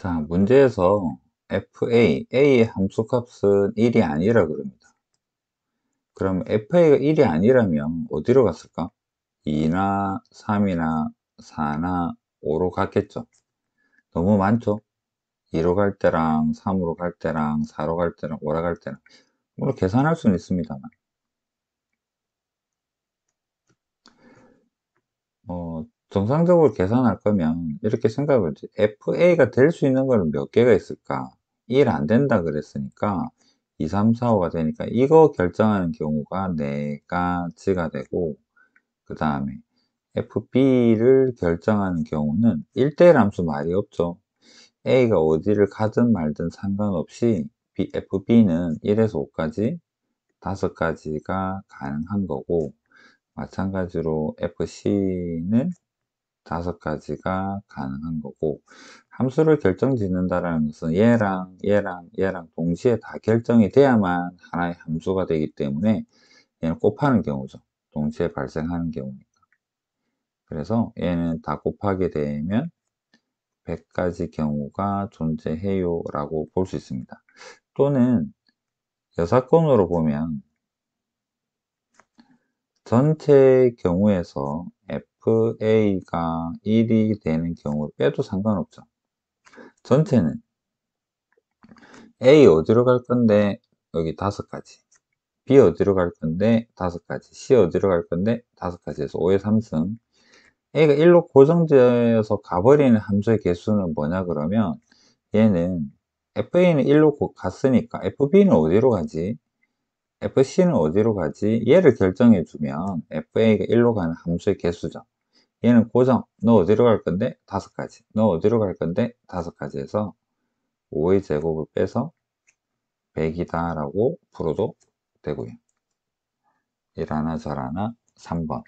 자, 문제에서 fa, a의 함수값은 1이 아니라 그럽니다. 그럼 fa가 1이 아니라면 어디로 갔을까? 2나 3이나 4나 5로 갔겠죠. 너무 많죠? 2로 갈 때랑 3으로 갈 때랑 4로 갈 때랑 5로 갈 때랑 물론 계산할 수는 있습니다만 정상적으로 계산할 거면 이렇게 생각을 FA가 될 수 있는 거는 몇 개가 있을까? 1 안 된다 그랬으니까 2, 3, 4, 5가 되니까 이거 결정하는 경우가 4가지가 되고 그 다음에 FB를 결정하는 경우는 1대1 함수 말이 없죠. A가 어디를 가든 말든 상관없이 B, FB는 1에서 5까지 5가지가 가능한 거고 마찬가지로 FC는 다섯 가지가 가능한 거고 함수를 결정 짓는다라는 것은 얘랑 얘랑 얘랑 동시에 다 결정이 돼야만 하나의 함수가 되기 때문에 얘는 곱하는 경우죠 동시에 발생하는 경우니까 그래서 얘는 다 곱하게 되면 100가지 경우가 존재해요 라고 볼 수 있습니다 또는 여사건으로 보면 전체 의 경우에서 FA가 그 1이 되는 경우 빼도 상관없죠. 전체는 A 어디로 갈 건데 여기 다섯 가지 B 어디로 갈 건데 다섯 가지 C 어디로 갈 건데 다섯 가지에서 5의 3승 A가 1로 고정되어서 가버리는 함수의 개수는 뭐냐 그러면 얘는 FA는 1로 갔으니까 FB는 어디로 가지? FC는 어디로 가지? 얘를 결정해주면 FA가 1로 가는 함수의 개수죠. 얘는 고정. 너 어디로 갈 건데? 다섯 가지. 너 어디로 갈 건데? 다섯 가지 해서 5의 제곱을 빼서 100이다라고 풀어도 되고요. 1 하나, 절 하나, 3번.